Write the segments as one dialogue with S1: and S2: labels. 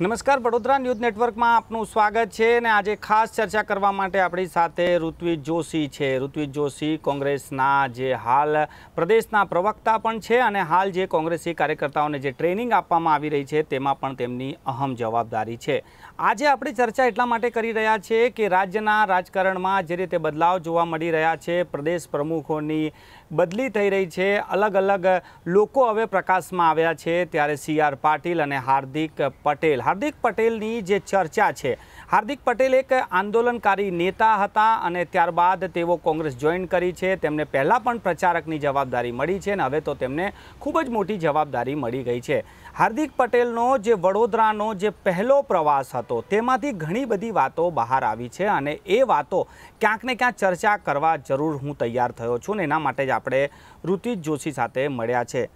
S1: નમસ્કાર વડોદરા ન્યૂઝ નેટવર્કમાં આપનું સ્વાગત છે અને આજે ખાસ ચર્ચા કરવા માટે આપણી સાથે ઋત્વિજ જોશી છે ઋત્વિજ જોશી કોંગ્રેસના જે હાલ પ્રદેશના પ્રવક્તા પણ છે અને હાલ જે કોંગ્રેસી કાર્યકર્તાઓને જે ટ્રેનિંગ આપવામાં આવી રહી છે તેમાં પણ તેમની અહમ જવાબદારી છે આજે આપણે ચર્ચા એટલા માટે કરી રહ્યા છે કે રાજ્યના રાજકારણમાં જે રીતે બદલાવ જોવા મળી રહ્યા છે પ્રદેશ પ્રમુખોની બદલી થઈ રહી છે અલગ અલગ લોકો હવે પ્રકાશમાં આવ્યા છે ત્યારે સી આર પાટીલ અને હાર્દિક પટેલ હાર્દિક પટેલની જે ચર્ચા છે હાર્દિક પટેલ એક આંદોલનકારી નેતા હતા અને ત્યારબાદ તેઓ કોંગ્રેસ જોઈન કરી છે તેમને પહેલાં પણ પ્રચારકની જવાબદારી મળી છે અને હવે તો તેમને ખૂબ જ મોટી જવાબદારી મળી ગઈ છે હાર્દિક પટેલનો જે વડોદરાનો જે પહેલો પ્રવાસ હતો તેમાંથી ઘણી બધી વાતો બહાર આવી છે અને એ વાતો ક્યાંક ને ક્યાંક ચર્ચા કરવા જરૂર હું તૈયાર થયો છું ને એના માટે જ આપણે ઋતિજ જોશી સાથે મળ્યા છે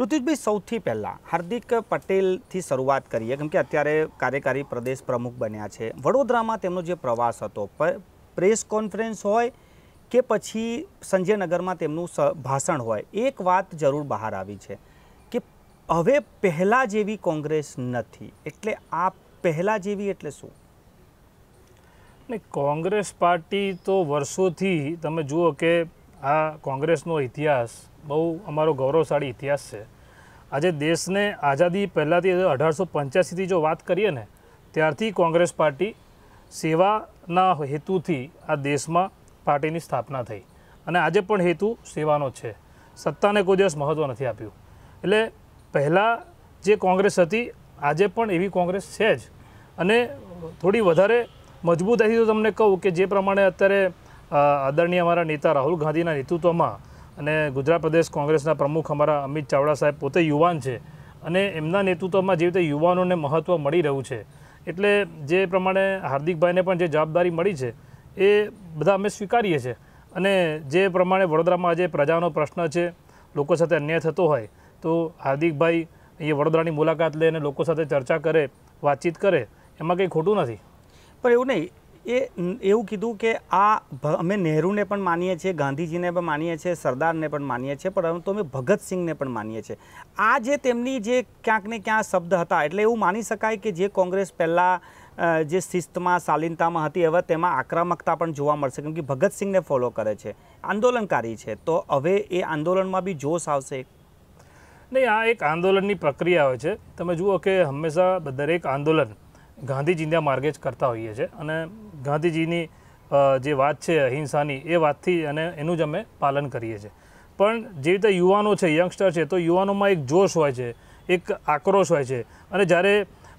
S1: ઋતુજભાઈ સૌથી પહેલાં હાર્દિક પટેલથી શરૂઆત કરીએ કેમ કે અત્યારે કાર્યકારી પ્રદેશ પ્રમુખ બન્યા છે વડોદરામાં તેમનો જે પ્રવાસ હતો પ્રેસ કોન્ફરન્સ હોય કે પછી સંજયનગરમાં તેમનું ભાષણ હોય એક વાત જરૂર બહાર આવી છે કે હવે પહેલાં જેવી કોંગ્રેસ નથી એટલે આ પહેલાં જેવી એટલે શું
S2: ને કોંગ્રેસ પાર્ટી તો વર્ષોથી તમે જુઓ કે આ કોંગ્રેસનો ઇતિહાસ બહુ અમારો ગૌરવશાળી ઇતિહાસ છે આજે દેશને આઝાદી પહેલાંથી અઢારસો પંચ્યાસીથી જો વાત કરીએ ને ત્યારથી કોંગ્રેસ પાર્ટી સેવાના હેતુથી આ દેશમાં પાર્ટીની સ્થાપના થઈ અને આજે પણ હેતુ સેવાનો છે સત્તાને કોઈ દિવસ મહત્ત્વ નથી આપ્યું એટલે પહેલાં જે કોંગ્રેસ હતી આજે પણ એવી કોંગ્રેસ છે જ અને થોડી વધારે મજબૂત મજબૂતાઈથી તો તમને કહું કે જે પ્રમાણે અત્યારે આદરણીય અમારા નેતા રાહુલ ગાંધીના નેતૃત્વમાં અને ગુજરાત પ્રદેશ કોંગ્રેસના પ્રમુખ અમારા અમિત ચાવડા સાહેબ પોતે યુવાન છે અને એમના નેતૃત્વમાં જે રીતે યુવાનોને મહત્ત્વ મળી રહ્યું છે એટલે જે પ્રમાણે હાર્દિકભાઈને પણ જે જવાબદારી મળી છે એ બધા અમે સ્વીકારીએ છીએ અને જે પ્રમાણે વડોદરામાં આજે પ્રજાનો પ્રશ્ન છે લોકો સાથે અન્યાય થતો હોય તો હાર્દિકભાઈ અહીંયા વડોદરાની મુલાકાત અને લોકો સાથે ચર્ચા કરે વાતચીત કરે એમાં કંઈ ખોટું નથી પણ એવું નહીં એ એવું કીધું કે આ
S1: અમે નહેરુને પણ માનીએ છીએ ગાંધીજીને પણ માનીએ છીએ સરદારને પણ માનીએ છીએ પરંતુ અમે ભગતસિંહને પણ માનીએ છીએ આ જે તેમની જે ક્યાંક ને ક્યાં શબ્દ હતા એટલે એવું માની શકાય કે જે કોંગ્રેસ પહેલાં જે શિસ્તમાં શાલીનતામાં હતી હવે તેમાં આક્રમકતા પણ જોવા મળશે કેમ કે ભગતસિંહને ફોલો કરે છે આંદોલનકારી છે તો હવે એ આંદોલનમાં બી જોશ આવશે
S2: નહીં આ એક આંદોલનની પ્રક્રિયા હોય છે તમે જુઓ કે હંમેશા દરેક આંદોલન ગાંધીજીના માર્ગે જ કરતા હોઈએ છીએ અને ગાંધીજીની જે વાત છે અહિંસાની એ વાતથી અને એનું જ અમે પાલન કરીએ છીએ પણ જે રીતે યુવાનો છે યંગસ્ટર છે તો યુવાનોમાં એક જોશ હોય છે એક આક્રોશ હોય છે અને જ્યારે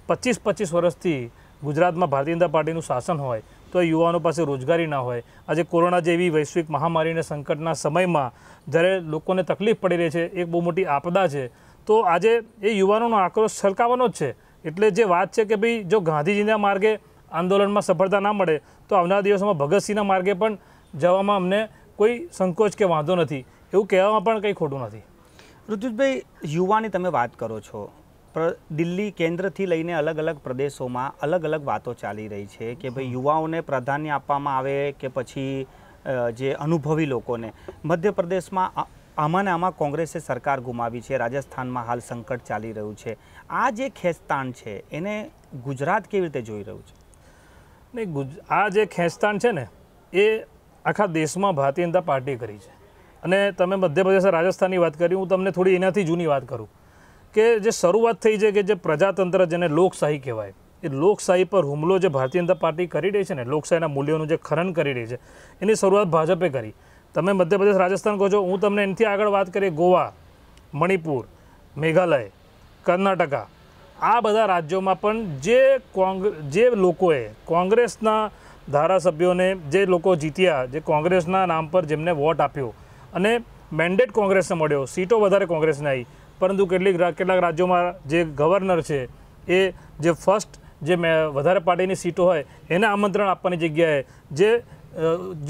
S2: પચીસ પચીસ વર્ષથી ગુજરાતમાં ભારતીય જનતા પાર્ટીનું શાસન હોય તો યુવાનો પાસે રોજગારી ના હોય આજે કોરોના જેવી વૈશ્વિક મહામારીને સંકટના સમયમાં જ્યારે લોકોને તકલીફ પડી રહી છે એક બહુ મોટી આપદા છે તો આજે એ યુવાનોનો આક્રોશ છલકાવાનો જ છે એટલે જે વાત છે કે ભાઈ જો ગાંધીજીના માર્ગે આંદોલનમાં સફળતા ના મળે તો આવનારા દિવસોમાં ભગતસિંહના માર્ગે પણ જવામાં અમને કોઈ સંકોચ કે વાંધો નથી એવું કહેવામાં પણ કંઈ ખોટું નથી ઋતુજભાઈ યુવાની તમે વાત કરો છો દિલ્હી કેન્દ્રથી લઈને અલગ અલગ
S1: પ્રદેશોમાં અલગ અલગ વાતો ચાલી રહી છે કે ભાઈ યુવાઓને પ્રાધાન્ય આપવામાં આવે કે પછી જે અનુભવી લોકોને મધ્યપ્રદેશમાં આમાં ને આમાં કોંગ્રેસે સરકાર ગુમાવી છે રાજસ્થાનમાં હાલ સંકટ ચાલી રહ્યું છે આ જે ખેંચતાણ છે એને
S2: ગુજરાત કેવી રીતે જોઈ રહ્યું છે નહીં ને આ જે ખેંચતાણ છે ને એ આખા દેશમાં ભારતીય જનતા પાર્ટીએ કરી છે અને તમે મધ્યપ્રદેશ રાજસ્થાનની વાત કરી હું તમને થોડી એનાથી જૂની વાત કરું કે જે શરૂઆત થઈ છે કે જે પ્રજાતંત્ર જેને લોકશાહી કહેવાય એ લોકશાહી પર હુમલો જે ભારતીય જનતા પાર્ટી કરી રહી છે ને લોકશાહીના મૂલ્યોનું જે ખરણ કરી રહી છે એની શરૂઆત ભાજપે કરી તમે મધ્યપ્રદેશ રાજસ્થાન કહો છો હું તમને એનાથી આગળ વાત કરીએ ગોવા મણિપુર મેઘાલય કર્ણાટકા આ બધા રાજ્યોમાં પણ જે કોંગ જે લોકોએ કોંગ્રેસના ધારાસભ્યોને જે લોકો જીત્યા જે કોંગ્રેસના નામ પર જેમને વોટ આપ્યો અને મેન્ડેટ કોંગ્રેસને મળ્યો સીટો વધારે કોંગ્રેસને આવી પરંતુ કેટલીક કેટલાક રાજ્યોમાં જે ગવર્નર છે એ જે ફર્સ્ટ જે વધારે પાર્ટીની સીટો હોય એને આમંત્રણ આપવાની જગ્યાએ જે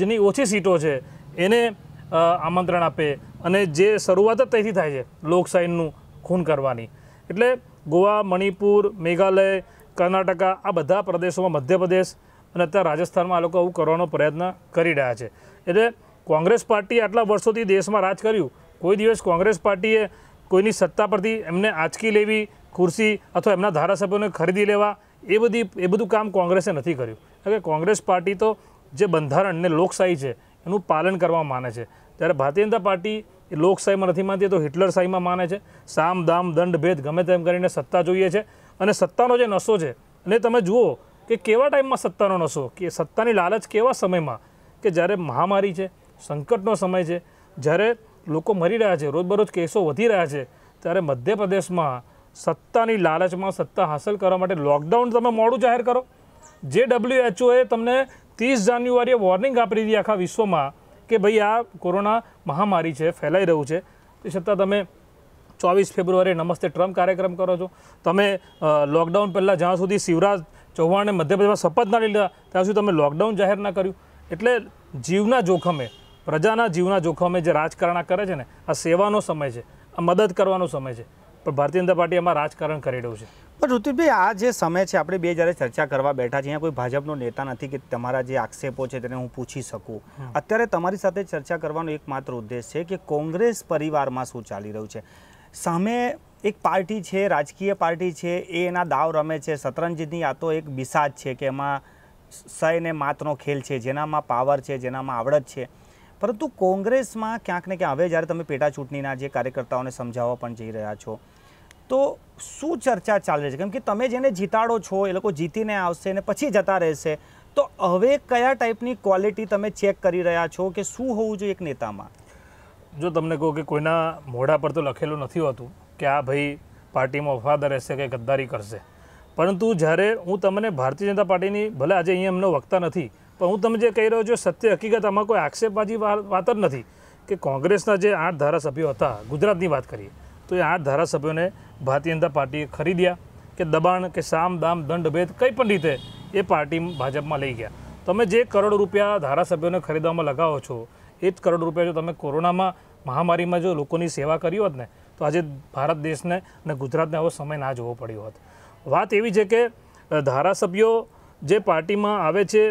S2: જેની ઓછી સીટો છે એને આમંત્રણ આપે અને જે શરૂઆત જ ત્યાંથી થાય છે લોકશાહીનું ખૂન કરવાની એટલે ગોવા મણિપુર મેઘાલય કર્ણાટકા આ બધા પ્રદેશોમાં મધ્યપ્રદેશ અને અત્યારે રાજસ્થાનમાં આ લોકો આવું કરવાનો પ્રયત્ન કરી રહ્યા છે એટલે કોંગ્રેસ પાર્ટી આટલા વર્ષોથી દેશમાં રાજ કર્યું કોઈ દિવસ કોંગ્રેસ પાર્ટીએ કોઈની સત્તા પરથી એમને આંચકી લેવી ખુરશી અથવા એમના ધારાસભ્યોને ખરીદી લેવા એ બધી એ બધું કામ કોંગ્રેસે નથી કર્યું એટલે કોંગ્રેસ પાર્ટી તો જે બંધારણ ને લોકશાહી છે એનું પાલન કરવા માને છે ત્યારે ભારતીય જનતા પાર્ટી એ લોકશાહીમાં નથી માનતી તો હિટલર શાહીમાં માને છે સામ દામ દંડ ભેદ ગમે તેમ કરીને સત્તા જોઈએ છે અને સત્તાનો જે નશો છે અને તમે જુઓ કે કેવા ટાઈમમાં સત્તાનો નશો કે સત્તાની લાલચ કેવા સમયમાં કે જ્યારે મહામારી છે સંકટનો સમય છે જ્યારે લોકો મરી રહ્યા છે રોજબરોજ કેસો વધી રહ્યા છે ત્યારે મધ્યપ્રદેશમાં સત્તાની લાલચમાં સત્તા હાંસલ કરવા માટે લોકડાઉન તમે મોડું જાહેર કરો જે ડબ્લ્યુએચઓએ તમને ત્રીસ જાન્યુઆરીએ વોર્નિંગ આપી દીધી આખા વિશ્વમાં કે ભાઈ આ કોરોના મહામારી છે ફેલાઈ રહ્યું છે તે છતાં તમે ચોવીસ ફેબ્રુઆરી નમસ્તે ટ્રમ્પ કાર્યક્રમ કરો છો તમે લોકડાઉન પહેલાં જ્યાં સુધી શિવરાજ ચૌહાણે મધ્યપ્રદેશમાં શપથ ના લીધા ત્યાં સુધી તમે લોકડાઉન જાહેર ના કર્યું એટલે જીવના જોખમે પ્રજાના જીવના જોખમે જે રાજકારણા કરે છે ને આ સેવાનો સમય છે આ મદદ કરવાનો સમય છે પણ ભારતીય જનતા પાર્ટી એમાં રાજકારણ કરી રહ્યું છે
S1: પણ ઋતુભાઈ આ જે સમય છે આપણે બે જ્યારે ચર્ચા કરવા બેઠા છે અહીંયા કોઈ ભાજપનો નેતા નથી કે તમારા જે આક્ષેપો છે તેને હું પૂછી શકું અત્યારે તમારી સાથે ચર્ચા કરવાનો એકમાત્ર ઉદ્દેશ છે કે કોંગ્રેસ પરિવારમાં શું ચાલી રહ્યું છે સામે એક પાર્ટી છે રાજકીય પાર્ટી છે એ એના દાવ રમે છે શતરંજની આ તો એક બિસાજ છે કે એમાં સય ને માતનો ખેલ છે જેનામાં પાવર છે જેનામાં આવડત છે પરંતુ કોંગ્રેસમાં ક્યાંક ને ક્યાંક હવે જ્યારે તમે પેટા ચૂંટણીના જે કાર્યકર્તાઓને સમજાવવા પણ જઈ રહ્યા છો તો શું ચર્ચા ચાલે છે કેમ કે તમે જેને જીતાડો છો એ લોકો જીતીને આવશે અને પછી જતા રહેશે તો હવે કયા ટાઈપની ક્વોલિટી તમે ચેક
S2: કરી રહ્યા છો કે શું હોવું જોઈએ એક નેતામાં જો તમને કહું કે કોઈના મોઢા પર તો લખેલું નથી હોતું કે આ ભાઈ પાર્ટીમાં વફાદાર રહેશે કે ગદ્દારી કરશે પરંતુ જ્યારે હું તમને ભારતીય જનતા પાર્ટીની ભલે આજે અહીંયા એમનો વક્તા નથી પણ હું તમે જે કહી રહ્યો છું સત્ય હકીકત આમાં કોઈ આક્ષેપબાજી વાત જ નથી કે કોંગ્રેસના જે આઠ ધારાસભ્યો હતા ગુજરાતની વાત કરીએ તો એ આઠ ધારાસભ્યોને ભારતીય જનતા પાર્ટીએ ખરીદ્યા કે દબાણ કે સામ દામ દંડભેદ કંઈ પણ રીતે એ પાર્ટી ભાજપમાં લઈ ગયા તમે જે કરોડ રૂપિયા ધારાસભ્યોને ખરીદવામાં લગાવો છો એ જ કરોડ રૂપિયા જો તમે કોરોનામાં મહામારીમાં જો લોકોની સેવા કરી હોત ને તો આજે ભારત દેશને અને ગુજરાતને આવો સમય ના જોવો પડ્યો હોત વાત એવી છે કે ધારાસભ્યો જે પાર્ટીમાં આવે છે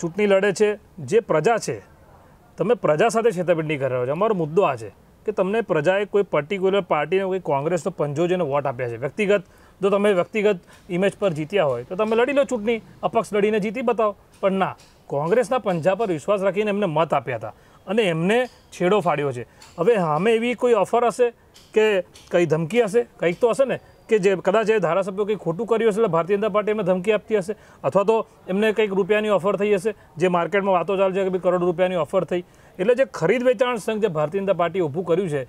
S2: ચૂંટણી લડે છે જે પ્રજા છે તમે પ્રજા સાથે છેતરપિંડી કરી રહ્યો છો અમારો મુદ્દો આ છે કે તમને પ્રજાએ કોઈ પર્ટિક્યુલર પાર્ટીને કોઈ કોંગ્રેસનો પંજો જેને વોટ આપ્યા છે વ્યક્તિગત જો તમે વ્યક્તિગત ઇમેજ પર જીત્યા હોય તો તમે લડી લો ચૂંટણી અપક્ષ લડીને જીતી બતાવો પણ ના કોંગ્રેસના પંજા પર વિશ્વાસ રાખીને એમને મત આપ્યા હતા અને એમને છેડો ફાડ્યો છે હવે સામે એવી કોઈ ઓફર હશે કે કંઈ ધમકી હશે કંઈક તો હશે ને કે જે કદાચ એ ધારાસભ્યો કંઈક ખોટું કર્યું હશે એટલે ભારતીય જનતા પાર્ટી એમને ધમકી આપતી હશે અથવા તો એમને કંઈક રૂપિયાની ઓફર થઈ હશે જે માર્કેટમાં વાતો ચાલે છે કે ભાઈ કરોડ રૂપિયાની ઓફર થઈ એટલે જે ખરીદ વેચાણ સંઘ જે ભારતીય જનતા પાર્ટી ઊભું કર્યું છે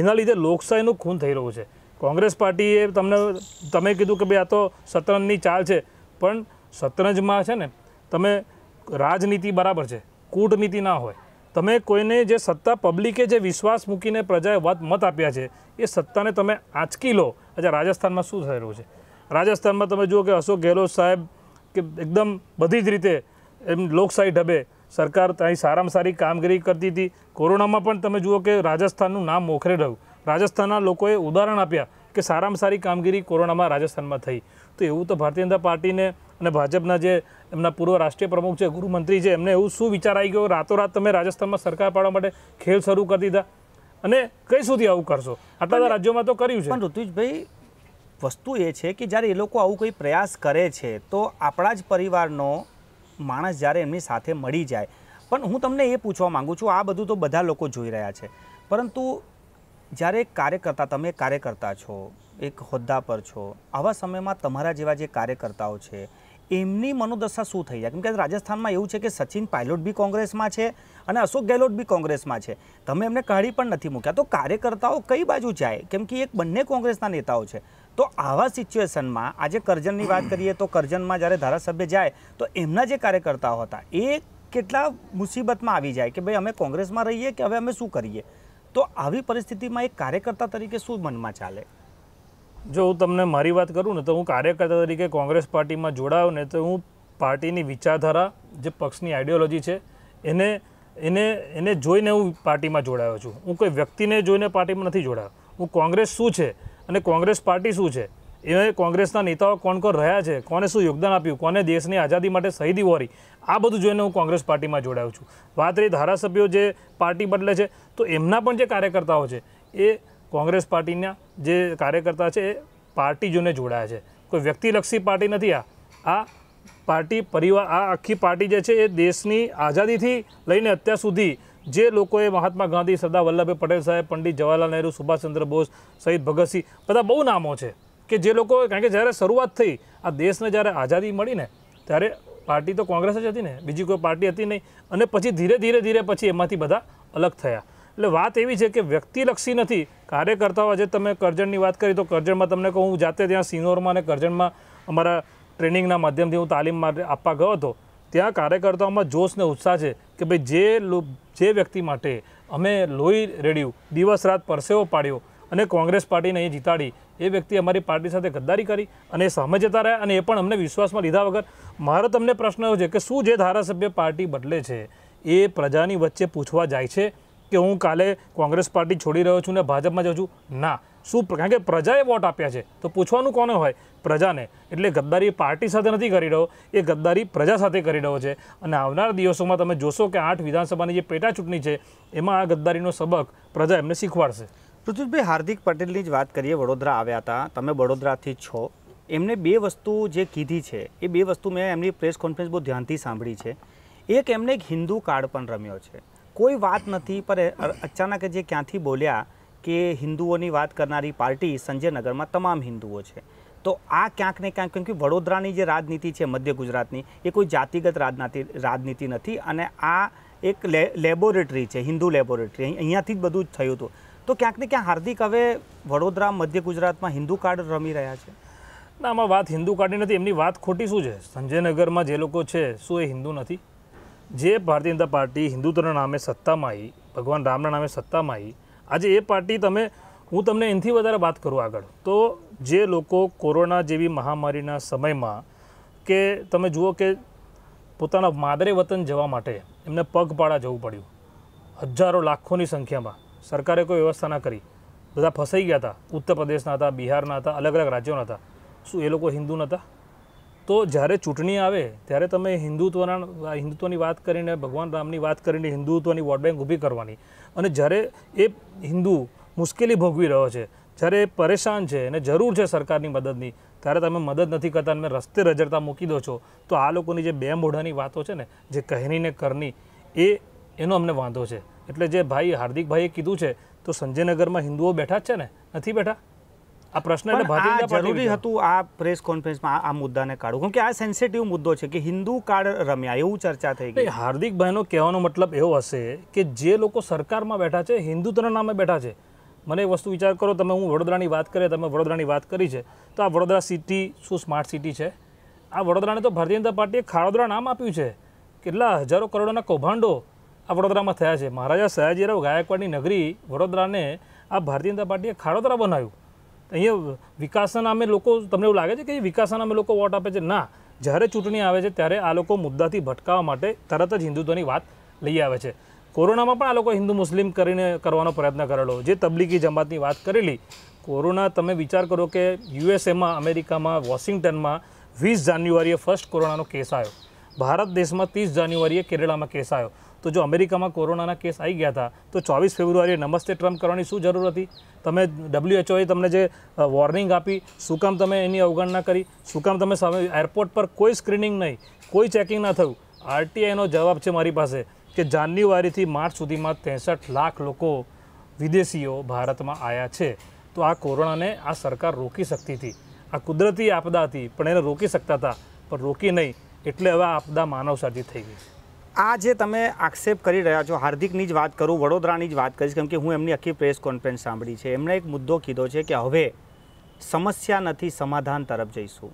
S2: એના લીધે લોકશાહીનું ખૂન થઈ રહ્યું છે કોંગ્રેસ પાર્ટીએ તમને તમે કીધું કે ભાઈ આ તો શતરંજની ચાલ છે પણ શતરંજમાં છે ને તમે રાજનીતિ બરાબર છે કૂટનીતિ ના હોય તમે કોઈને જે સત્તા પબ્લિકે જે વિશ્વાસ મૂકીને પ્રજાએ મત આપ્યા છે એ સત્તાને તમે આંચકી લો અચ્છા રાજસ્થાનમાં શું થઈ રહ્યું છે રાજસ્થાનમાં તમે જુઓ કે અશોક ગેહલોત સાહેબ કે એકદમ બધી જ રીતે એમ લોકશાહી ઢબે સરકાર અહીં સારામાં સારી કામગીરી કરતી હતી કોરોનામાં પણ તમે જુઓ કે રાજસ્થાનનું નામ મોખરે રહ્યું રાજસ્થાનના લોકોએ ઉદાહરણ આપ્યા કે સારામાં સારી કામગીરી કોરોનામાં રાજસ્થાનમાં થઈ તો એવું તો ભારતીય જનતા પાર્ટીને અને ભાજપના જે એમના પૂર્વ રાષ્ટ્રીય પ્રમુખ છે ગૃહમંત્રી છે એમને એવું શું વિચાર આવી ગયો રાતોરાત તમે રાજસ્થાનમાં સરકાર પાડવા માટે ખેલ શરૂ કરી દીધા અને કઈ સુધી આવું કરશો આટલા બધા રાજ્યોમાં તો કર્યું છે ઋતુજભાઈ વસ્તુ એ છે કે જ્યારે એ લોકો આવું કોઈ પ્રયાસ કરે
S1: છે તો આપણા જ પરિવારનો માણસ જ્યારે એમની સાથે મળી જાય પણ હું તમને એ પૂછવા માગું છું આ બધું તો બધા લોકો જોઈ રહ્યા છે પરંતુ જ્યારે કાર્યકર્તા તમે કાર્યકર્તા છો એક હોદ્દા પર છો આવા સમયમાં તમારા જેવા જે કાર્યકર્તાઓ છે એમની મનોદશા શું થઈ જાય કેમકે રાજસ્થાનમાં એવું છે કે સચિન પાયલોટ બી કોંગ્રેસમાં છે અને અશોક ગેહલોત બી કોંગ્રેસમાં છે તમે એમને કાઢી પણ નથી મૂક્યા તો કાર્યકર્તાઓ કઈ બાજુ જાય કેમ કે એક બંને કોંગ્રેસના નેતાઓ છે તો આવા સિચ્યુએશનમાં આજે કરજણની વાત કરીએ તો કરજણમાં જ્યારે ધારાસભ્ય જાય તો એમના જે કાર્યકર્તાઓ હતા એ કેટલા મુસીબતમાં આવી જાય કે ભાઈ અમે કોંગ્રેસમાં રહીએ કે હવે અમે શું કરીએ તો આવી પરિસ્થિતિમાં એક કાર્યકર્તા તરીકે
S2: શું મનમાં ચાલે જો હું તમને મારી વાત કરું ને તો હું કાર્યકર્તા તરીકે કોંગ્રેસ પાર્ટીમાં જોડાવ ને તો હું પાર્ટીની વિચારધારા જે પક્ષની આઈડિયોલોજી છે એને એને એને જોઈને હું પાર્ટીમાં જોડાયો છું હું કોઈ વ્યક્તિને જોઈને પાર્ટીમાં નથી જોડાયો હું કોંગ્રેસ શું છે અને કોંગ્રેસ પાર્ટી શું છે એ કોંગ્રેસના નેતાઓ કોણ કોણ રહ્યા છે કોને શું યોગદાન આપ્યું કોને દેશની આઝાદી માટે શહીદી વોરી આ બધું જોઈને હું કોંગ્રેસ પાર્ટીમાં જોડાયો છું વાત રહી ધારાસભ્યો જે પાર્ટી બદલે છે તો એમના પણ જે કાર્યકર્તાઓ છે એ કોંગ્રેસ પાર્ટીના જે કાર્યકર્તા છે એ પાર્ટી જોને જોડાયા છે કોઈ વ્યક્તિલક્ષી પાર્ટી નથી આ આ પાર્ટી પરિવાર આ આખી પાર્ટી જે છે એ દેશની આઝાદીથી લઈને અત્યાર સુધી જે લોકોએ મહાત્મા ગાંધી સરદાર વલ્લભભાઈ પટેલ સાહેબ પંડિત જવાહરલાલ નહેરુ સુભાષચંદ્ર બોઝ શહીદ ભગતસિંહ બધા બહુ નામો છે કે જે લોકો કારણ કે જ્યારે શરૂઆત થઈ આ દેશને જ્યારે આઝાદી મળીને ત્યારે પાર્ટી તો કોંગ્રેસ જ હતી ને બીજી કોઈ પાર્ટી હતી નહીં અને પછી ધીરે ધીરે ધીરે પછી એમાંથી બધા અલગ થયા એટલે વાત એવી છે કે વ્યક્તિલક્ષી નથી કાર્યકર્તાઓ આજે તમે કરજણની વાત કરી તો કરજણમાં તમને કહું હું જાતે ત્યાં સિનોરમાં અને કરજણમાં અમારા ટ્રેનિંગના માધ્યમથી હું તાલીમ માટે આપવા ગયો હતો ત્યાં કાર્યકર્તાઓમાં જોશ ને ઉત્સાહ છે કે ભાઈ જે જે વ્યક્તિ માટે અમે લોહી રેડ્યું દિવસ રાત પરસેવો પાડ્યો અને કોંગ્રેસ પાર્ટીને અહીં જીતાડી એ વ્યક્તિ અમારી પાર્ટી સાથે ગદ્દારી કરી અને સામે જતા રહ્યા અને એ પણ અમને વિશ્વાસમાં લીધા વગર મારો તમને પ્રશ્ન એવો છે કે શું જે ધારાસભ્ય પાર્ટી બદલે છે એ પ્રજાની વચ્ચે પૂછવા જાય છે કે હું કાલે કોંગ્રેસ પાર્ટી છોડી રહ્યો છું ને ભાજપમાં જાઉં છું ના શું કારણ કે પ્રજાએ વોટ આપ્યા છે તો પૂછવાનું કોને હોય પ્રજાને એટલે ગદ્દારી પાર્ટી સાથે નથી કરી રહ્યો એ ગદ્દારી પ્રજા સાથે કરી રહ્યો છે અને આવનાર દિવસોમાં તમે જોશો કે આઠ વિધાનસભાની જે પેટા ચૂંટણી છે એમાં આ ગદ્દારીનો સબક પ્રજા એમને શીખવાડશે ઋતુજભાઈ હાર્દિક
S1: પટેલની જ વાત કરીએ વડોદરા આવ્યા હતા તમે વડોદરાથી જ છો એમને બે વસ્તુ જે કીધી છે એ બે વસ્તુ મેં એમની પ્રેસ કોન્ફરન્સ બહુ ધ્યાનથી સાંભળી છે એક એમને એક હિન્દુ કાર્ડ પણ રમ્યો છે કોઈ વાત નથી પર અચાનક જે ક્યાંથી બોલ્યા કે હિન્દુઓની વાત કરનારી પાર્ટી સંજયનગરમાં તમામ હિન્દુઓ છે તો આ ક્યાંક ને ક્યાંક કેમકે વડોદરાની જે રાજનીતિ છે મધ્ય ગુજરાતની એ કોઈ જાતિગત રાજનાતિ રાજનીતિ નથી અને આ એક લેબોરેટરી છે હિન્દુ લેબોરેટરી અહીંયાથી જ બધું જ થયું હતું તો ક્યાંક ને ક્યાંક હાર્દિક હવે
S2: વડોદરા મધ્ય ગુજરાતમાં હિન્દુ કાર્ડ રમી રહ્યા છે ના આમાં વાત હિન્દુ કાર્ડની નથી એમની વાત ખોટી શું છે સંજયનગરમાં જે લોકો છે શું એ હિન્દુ નથી જે ભારતીય જનતા પાર્ટી હિન્દુત્વના નામે સત્તામાં આવી ભગવાન રામના નામે સત્તામાં આવી આજે એ પાર્ટી તમે હું તમને એનાથી વધારે વાત કરું આગળ તો જે લોકો કોરોના જેવી મહામારીના સમયમાં કે તમે જુઓ કે પોતાના માદરે વતન જવા માટે એમને પગપાળા જવું પડ્યું હજારો લાખોની સંખ્યામાં સરકારે કોઈ વ્યવસ્થા ના કરી બધા ફસાઈ ગયા હતા ઉત્તર પ્રદેશના હતા બિહારના હતા અલગ અલગ રાજ્યોના હતા શું એ લોકો હિન્દુ નહોતા તો જ્યારે ચૂંટણી આવે ત્યારે તમે હિન્દુત્વના હિન્દુત્વની વાત કરીને ભગવાન રામની વાત કરીને હિન્દુત્વની વોટ બેંક ઊભી કરવાની અને જ્યારે એ હિન્દુ મુશ્કેલી ભોગવી રહ્યો છે જ્યારે એ પરેશાન છે અને જરૂર છે સરકારની મદદની ત્યારે તમે મદદ નથી કરતા અને રસ્તે રજડતા મૂકી દો છો તો આ લોકોની જે બે મોઢાની વાતો છે ને જે કહેની ને કરની એ એનો અમને વાંધો છે એટલે જે ભાઈ હાર્દિકભાઈએ કીધું છે તો સંજયનગરમાં હિન્દુઓ બેઠા જ છે ને નથી બેઠા આ પ્રશ્ન એટલે જરૂરી હતું
S1: આ પ્રેસ કોન્ફરન્સમાં આ મુદ્દાને કાઢવું કેમ કે
S2: આ સેન્સિટિવ મુદ્દો છે કે હિન્દુ કાર્ડ રમ્યા એવું ચર્ચા થઈ ગઈ હાર્દિકભાઈનો કહેવાનો મતલબ એવો હશે કે જે લોકો સરકારમાં બેઠા છે હિન્દુત્વના નામે બેઠા છે મને એક વસ્તુ વિચાર કરો તમે હું વડોદરાની વાત કરીએ તમે વડોદરાની વાત કરી છે તો આ વડોદરા સિટી શું સ્માર્ટ સિટી છે આ વડોદરાને તો ભારતીય જનતા પાર્ટીએ ખાડોદરા નામ આપ્યું છે કેટલા હજારો કરોડોના કૌભાંડો આ વડોદરામાં થયા છે મહારાજા સયાજીરાવ ગાયકવાડની નગરી વડોદરાને આ ભારતીય જનતા પાર્ટીએ ખાડોદરા બનાવ્યું અહીંયા વિકાસના અમે લોકો તમને એવું લાગે છે કે વિકાસના અમે લોકો વોટ આપે છે ના જ્યારે ચૂંટણી આવે છે ત્યારે આ લોકો મુદ્દાથી ભટકાવવા માટે તરત જ હિન્દુત્વની વાત લઈ આવે છે કોરોનામાં પણ આ લોકો હિન્દુ મુસ્લિમ કરીને કરવાનો પ્રયત્ન કરેલો જે તબલીગી જમાતની વાત કરેલી કોરોના તમે વિચાર કરો કે યુએસએમાં અમેરિકામાં વોશિંગ્ટનમાં વીસ જાન્યુઆરીએ ફર્સ્ટ કોરોનાનો કેસ આવ્યો ભારત દેશમાં ત્રીસ જાન્યુઆરીએ કેરળામાં કેસ આવ્યો તો જો અમેરિકામાં કોરોનાના કેસ આવી ગયા હતા તો ચોવીસ ફેબ્રુઆરીએ નમસ્તે ટ્રમ્પ કરવાની શું જરૂર હતી તમે ડબ્લ્યુએચઓએ તમને જે વોર્નિંગ આપી શું કામ તમે એની અવગણના કરી શું કામ તમે સામે એરપોર્ટ પર કોઈ સ્ક્રીનિંગ નહીં કોઈ ચેકિંગ ના થયું આરટીઆઈનો જવાબ છે મારી પાસે કે જાન્યુઆરીથી માર્ચ સુધીમાં ત્રેસઠ લાખ લોકો વિદેશીઓ ભારતમાં આવ્યા છે તો આ કોરોનાને આ સરકાર રોકી શકતી હતી આ કુદરતી આપદા હતી પણ એને રોકી શકતા હતા પણ રોકી નહીં એટલે હવે આ આપદા માનવસર્જિત થઈ ગઈ છે આ જે તમે આક્ષેપ કરી
S1: રહ્યા છો હાર્દિકની જ વાત કરું વડોદરાની જ વાત કરીશ કેમ કે હું એમની આખી પ્રેસ કોન્ફરન્સ સાંભળી છે એમણે એક મુદ્દો કીધો છે કે હવે સમસ્યા નથી સમાધાન તરફ જઈશું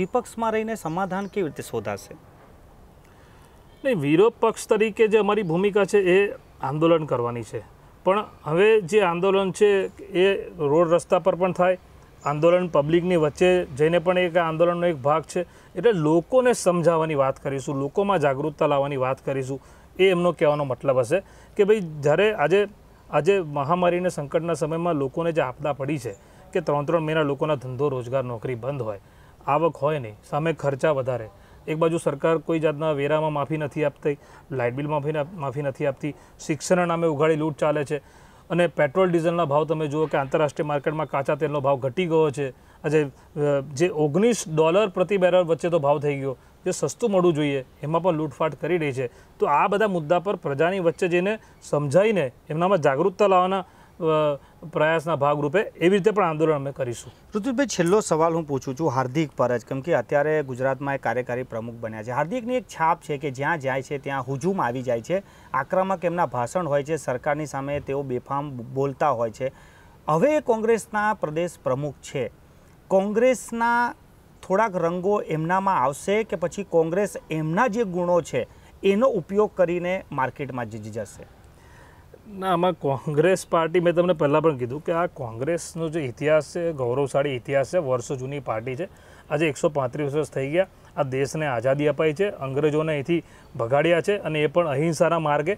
S1: વિપક્ષમાં રહીને
S2: સમાધાન કેવી રીતે શોધાશે નહીં વિરોધ પક્ષ તરીકે જે અમારી ભૂમિકા છે એ આંદોલન કરવાની છે પણ હવે જે આંદોલન છે એ રોડ રસ્તા પર પણ થાય આંદોલન પબ્લિકની વચ્ચે જઈને પણ એક આંદોલનનો એક ભાગ છે એટલે લોકોને સમજાવવાની વાત કરીશું લોકોમાં જાગૃતતા લાવવાની વાત કરીશું એ એમનો કહેવાનો મતલબ હશે કે ભાઈ જ્યારે આજે આજે મહામારીને સંકટના સમયમાં લોકોને જે આપદા પડી છે કે ત્રણ ત્રણ મહિના લોકોના ધંધો રોજગાર નોકરી બંધ હોય આવક હોય નહીં સામે ખર્ચા વધારે એક બાજુ સરકાર કોઈ જાતના વેરામાં માફી નથી આપતી લાઇટ બિલ માફી માફી નથી આપતી શિક્ષણના નામે ઉઘાડી લૂંટ ચાલે છે અને પેટ્રોલ ડીઝલના ભાવ તમે જુઓ કે આંતરરાષ્ટ્રીય માર્કેટમાં કાચા તેલનો ભાવ ઘટી ગયો છે આજે જે ઓગણીસ ડોલર પ્રતિ બેરલ વચ્ચે તો ભાવ થઈ ગયો જે સસ્તું મળવું જોઈએ એમાં પણ લૂંટફાટ કરી રહી છે તો આ બધા મુદ્દા પર પ્રજાની વચ્ચે જઈને સમજાવીને એમનામાં જાગૃતતા લાવવાના પ્રયાસના ભાગરૂપે એવી રીતે પણ આંદોલન અમે કરીશું
S1: ઋતુભાઈ છેલ્લો સવાલ હું પૂછું છું હાર્દિક પર જ કેમ કે અત્યારે ગુજરાતમાં એ કાર્યકારી પ્રમુખ બન્યા છે હાર્દિકની એક છાપ છે કે જ્યાં જાય છે ત્યાં હુજુમ આવી જાય છે આક્રમક એમના ભાષણ હોય છે સરકારની સામે તેઓ બેફામ બોલતા હોય છે હવે કોંગ્રેસના પ્રદેશ પ્રમુખ છે કોંગ્રેસના થોડાક રંગો એમનામાં આવશે કે પછી કોંગ્રેસ એમના જે ગુણો છે એનો ઉપયોગ કરીને માર્કેટમાં જીજી જશે
S2: ના આમાં કોંગ્રેસ પાર્ટી મેં તમને પહેલાં પણ કીધું કે આ કોંગ્રેસનો જે ઇતિહાસ છે ગૌરવશાળી ઇતિહાસ છે વર્ષો જૂની પાર્ટી છે આજે એકસો પાંત્રીસ વર્ષ થઈ ગયા આ દેશને આઝાદી અપાઈ છે અંગ્રેજોને અહીંથી ભગાડ્યા છે અને એ પણ અહિંસાના માર્ગે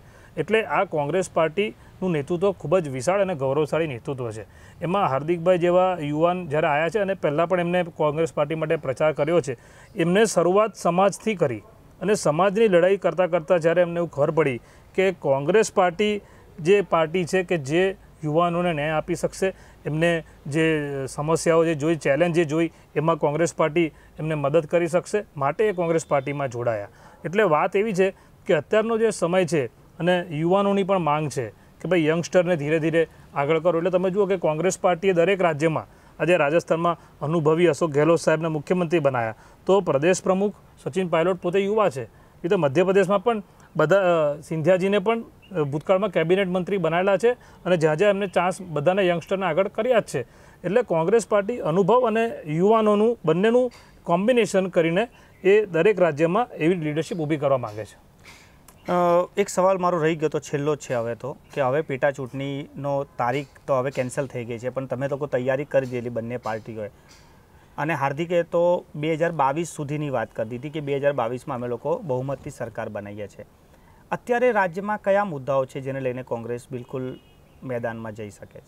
S2: એટલે આ કોંગ્રેસ પાર્ટીનું નેતૃત્વ ખૂબ જ વિશાળ અને ગૌરવશાળી નેતૃત્વ છે એમાં હાર્દિકભાઈ જેવા યુવાન જ્યારે આવ્યા છે અને પહેલાં પણ એમને કોંગ્રેસ પાર્ટી માટે પ્રચાર કર્યો છે એમને શરૂઆત સમાજથી કરી અને સમાજની લડાઈ કરતાં કરતાં જ્યારે એમને એવું ખબર પડી કે કોંગ્રેસ પાર્ટી જે પાર્ટી છે કે જે યુવાનોને ન્યાય આપી શકશે એમને જે સમસ્યાઓ જે જોઈ ચેલેન્જ જે જોઈ એમાં કોંગ્રેસ પાર્ટી એમને મદદ કરી શકશે માટે એ કોંગ્રેસ પાર્ટીમાં જોડાયા એટલે વાત એવી છે કે અત્યારનો જે સમય છે અને યુવાનોની પણ માંગ છે કે ભાઈ યંગસ્ટરને ધીરે ધીરે આગળ કરો એટલે તમે જુઓ કે કોંગ્રેસ પાર્ટીએ દરેક રાજ્યમાં આજે રાજસ્થાનમાં અનુભવી અશોક ગેહલોત સાહેબને મુખ્યમંત્રી બનાવ્યા તો પ્રદેશ પ્રમુખ સચિન પાયલોટ પોતે યુવા છે એ તો મધ્યપ્રદેશમાં પણ બધા સિંધિયાજીને પણ ભૂતકાળમાં કેબિનેટ મંત્રી બનાવેલા છે અને જ્યાં જ્યાં એમને ચાન્સ બધાને યંગસ્ટરને આગળ કર્યા જ છે એટલે કોંગ્રેસ પાર્ટી અનુભવ અને યુવાનોનું બંનેનું કોમ્બિનેશન કરીને એ દરેક રાજ્યમાં એવી લીડરશીપ ઊભી કરવા માગે છે એક સવાલ મારો રહી
S1: ગયો તો છેલ્લો છે હવે તો કે હવે પેટા ચૂંટણીનો તારીખ તો હવે કેન્સલ થઈ ગઈ છે પણ તમે લોકો તૈયારી કરી દીધી બંને પાર્ટીઓએ અને હાર્દિકે તો બે હજાર બાવીસ સુધીની વાત કરી દીધી કે બે હજાર બાવીસમાં અમે લોકો બહુમતી સરકાર બનાવીએ છીએ અત્યારે રાજ્યમાં કયા મુદ્દાઓ છે જેને લઈને કોંગ્રેસ બિલકુલ મેદાનમાં જઈ શકે છે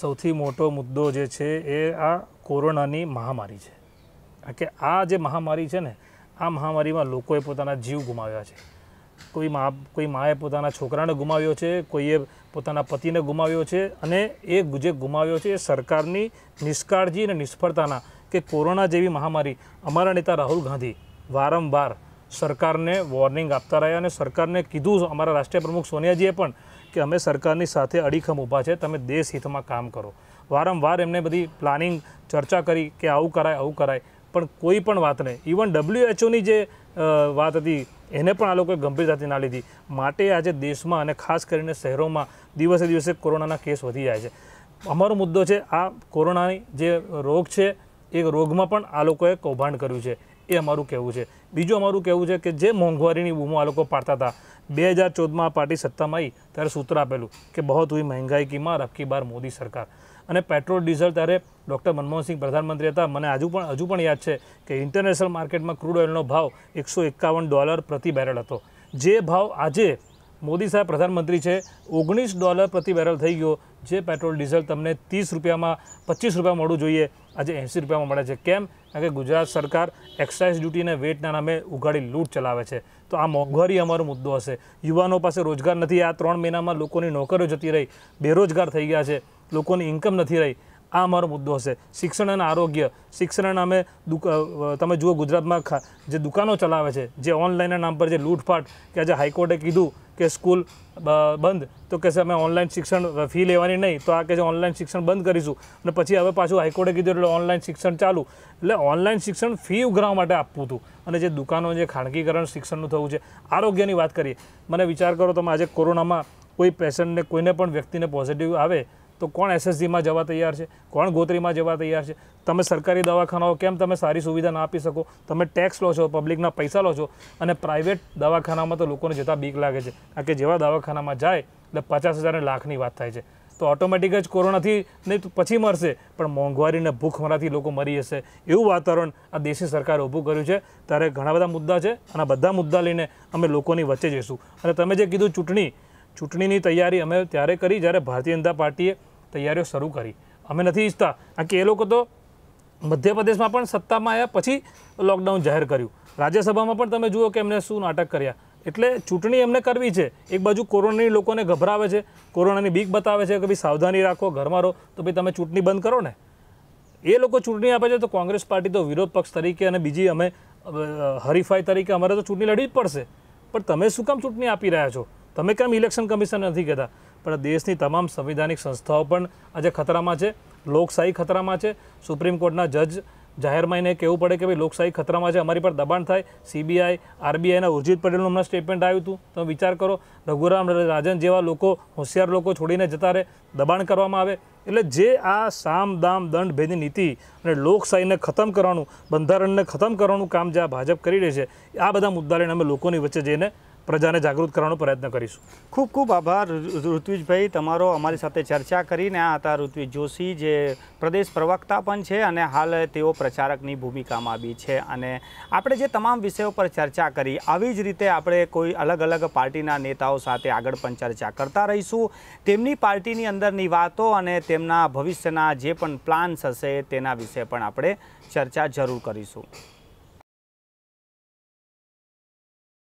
S2: સૌથી મોટો મુદ્દો જે છે એ આ કોરોનાની મહામારી છે કે આ જે મહામારી છે ને આ મહામારીમાં લોકોએ પોતાના જીવ ગુમાવ્યા છે કોઈ મા કોઈ માએ પોતાના છોકરાને ગુમાવ્યો છે કોઈએ પોતાના પતિને ગુમાવ્યો છે અને એ જે ગુમાવ્યો છે એ સરકારની નિષ્કાળજી અને નિષ્ફળતાના કે કોરોના જેવી મહામારી અમારા નેતા રાહુલ ગાંધી વારંવાર સરકારને વોર્નિંગ આપતા રહ્યા અને સરકારને કીધું અમારા રાષ્ટ્રીય પ્રમુખ સોનિયાજીએ પણ કે અમે સરકારની સાથે અડીખમ ઊભા છે તમે દેશ હિતમાં કામ કરો વારંવાર એમને બધી પ્લાનિંગ ચર્ચા કરી કે આવું કરાય આવું કરાય પણ કોઈ પણ વાત નહીં ઇવન ડબલ્યુએચઓની જે વાત હતી એને પણ આ લોકોએ ગંભીરતાથી ના લીધી માટે આજે દેશમાં અને ખાસ કરીને શહેરોમાં દિવસે દિવસે કોરોનાના કેસ વધી જાય છે અમારો મુદ્દો છે આ કોરોનાની જે રોગ છે એ રોગમાં પણ આ લોકોએ કૌભાંડ કર્યું છે એ અમારું કહેવું છે બીજું અમારું કહેવું છે કે જે મોંઘવારીની બૂમો આ લોકો પાડતા હતા બે હજાર ચૌદમાં પાર્ટી સત્તામાં આવી ત્યારે સૂત્ર આપેલું કે બહુ હુઈ મહેંગાઈ કીમાં રબકી બાર મોદી સરકાર અને પેટ્રોલ ડીઝલ ત્યારે ડૉક્ટર મનમોહનસિંહ પ્રધાનમંત્રી હતા મને હજુ પણ હજુ પણ યાદ છે કે ઇન્ટરનેશનલ માર્કેટમાં ક્રૂડ ઓઇલનો ભાવ એકસો એકાવન ડોલર પ્રતિ બેરલ હતો જે ભાવ આજે મોદી સાહેબ પ્રધાનમંત્રી છે ઓગણીસ ડોલર પ્રતિ બેરલ થઈ ગયો જે પેટ્રોલ ડીઝલ તમને ત્રીસ રૂપિયામાં પચીસ રૂપિયા મળવું જોઈએ આજે એંસી રૂપિયામાં મળે છે કેમ કારણ કે ગુજરાત સરકાર એક્સાઇઝ ડ્યુટીને વેટના નામે ઉઘાડી લૂંટ ચલાવે છે તો આ મોંઘવારી અમારો મુદ્દો હશે યુવાનો પાસે રોજગાર નથી આ ત્રણ મહિનામાં લોકોની નોકરીઓ જતી રહી બેરોજગાર થઈ ગયા છે લોકોની ઇન્કમ નથી રહી આ અમારો મુદ્દો હશે શિક્ષણ અને આરોગ્ય શિક્ષણ નામે તમે જુઓ ગુજરાતમાં જે દુકાનો ચલાવે છે જે ઓનલાઈનના નામ પર જે લૂંટફાટ કે આજે હાઈકોર્ટે કીધું કે સ્કૂલ બંધ તો કે અમે ઓનલાઈન શિક્ષણ ફી લેવાની નહીં તો આ કે છે ઓનલાઈન શિક્ષણ બંધ કરીશું અને પછી હવે પાછું હાઈકોર્ટે કીધું એટલે ઓનલાઈન શિક્ષણ ચાલુ એટલે ઓનલાઈન શિક્ષણ ફી ઉઘરાવવા માટે આપવું હતું અને જે દુકાનો જે ખાનગીકરણ શિક્ષણનું થવું છે આરોગ્યની વાત કરીએ મને વિચાર કરો તમે આજે કોરોનામાં કોઈ પેશન્ટને કોઈને પણ વ્યક્તિને પોઝિટિવ આવે તો કોણ એસએસજીમાં જવા તૈયાર છે કોણ ગોત્રીમાં જવા તૈયાર છે તમે સરકારી દવાખાનાઓ કેમ તમે સારી સુવિધા ના આપી શકો તમે ટેક્સ લો છો પબ્લિકના પૈસા લો છો અને પ્રાઇવેટ દવાખાનામાં તો લોકોને જતા બીક લાગે છે કારણ કે જેવા દવાખાનામાં જાય એટલે પચાસ હજાર લાખની વાત થાય છે તો ઓટોમેટિક જ કોરોનાથી નહીં તો પછી મરશે પણ મોંઘવારીને ભૂખમરાથી લોકો મરી જશે એવું વાતાવરણ આ દેશી સરકારે ઊભું કર્યું છે ત્યારે ઘણા બધા મુદ્દા છે અને બધા મુદ્દા લઈને અમે લોકોની વચ્ચે જઈશું અને તમે જે કીધું ચૂંટણી ચૂંટણીની તૈયારી અમે ત્યારે કરી જ્યારે ભારતીય જનતા પાર્ટીએ તૈયારીઓ શરૂ કરી અમે નથી ઈચ્છતા કારણ કે એ લોકો તો મધ્યપ્રદેશમાં પણ સત્તામાં આવ્યા પછી લોકડાઉન જાહેર કર્યું રાજ્યસભામાં પણ તમે જુઓ કે એમને શું નાટક કર્યા એટલે ચૂંટણી એમને કરવી છે એક બાજુ કોરોનાની લોકોને ગભરાવે છે કોરોનાની બીક બતાવે છે કે ભાઈ સાવધાની રાખો ઘરમાં રહો તો ભાઈ તમે ચૂંટણી બંધ કરો ને એ લોકો ચૂંટણી આપે છે તો કોંગ્રેસ પાર્ટી તો વિરોધ પક્ષ તરીકે અને બીજી અમે હરીફાઈ તરીકે અમારે તો ચૂંટણી લડવી જ પડશે પણ તમે શું કામ ચૂંટણી આપી રહ્યા છો તમે કેમ ઇલેક્શન કમિશન નથી કહેતા પણ દેશની તમામ સંવિધાનિક સંસ્થાઓ પણ આજે ખતરામાં છે લોકશાહી ખતરામાં છે સુપ્રીમ કોર્ટના જજ જાહેરમાં એને કહેવું પડે કે ભાઈ લોકશાહી ખતરામાં છે અમારી પર દબાણ થાય સીબીઆઈ આરબીઆઈના ઉર્જિત પટેલનું હમણાં સ્ટેટમેન્ટ આવ્યું હતું તમે વિચાર કરો રઘુરામ રાજન જેવા લોકો હોશિયાર લોકો છોડીને જતા રહે દબાણ કરવામાં આવે એટલે જે આ સામ દામ દંડ ભેદની નીતિ અને લોકશાહીને ખતમ કરવાનું બંધારણને ખતમ કરવાનું કામ જે આ ભાજપ કરી રહી છે આ બધા મુદ્દા લઈને અમે લોકોની વચ્ચે જઈને પ્રજાને જાગૃત કરવાનો પ્રયત્ન કરીશું ખૂબ ખૂબ આભાર ઋત્વિજભાઈ તમારો અમારી સાથે ચર્ચા કરીને આ હતા ઋત્વિજ
S1: જોશી જે પ્રદેશ પ્રવક્તા પણ છે અને હાલ તેઓ પ્રચારકની ભૂમિકામાં બી છે અને આપણે જે તમામ વિષયો પર ચર્ચા કરી આવી જ રીતે આપણે કોઈ અલગ અલગ પાર્ટીના નેતાઓ સાથે આગળ પણ ચર્ચા કરતા રહીશું તેમની પાર્ટીની અંદરની વાતો અને તેમના ભવિષ્યના જે પણ પ્લાન્સ હશે તેના વિશે પણ આપણે ચર્ચા જરૂર કરીશું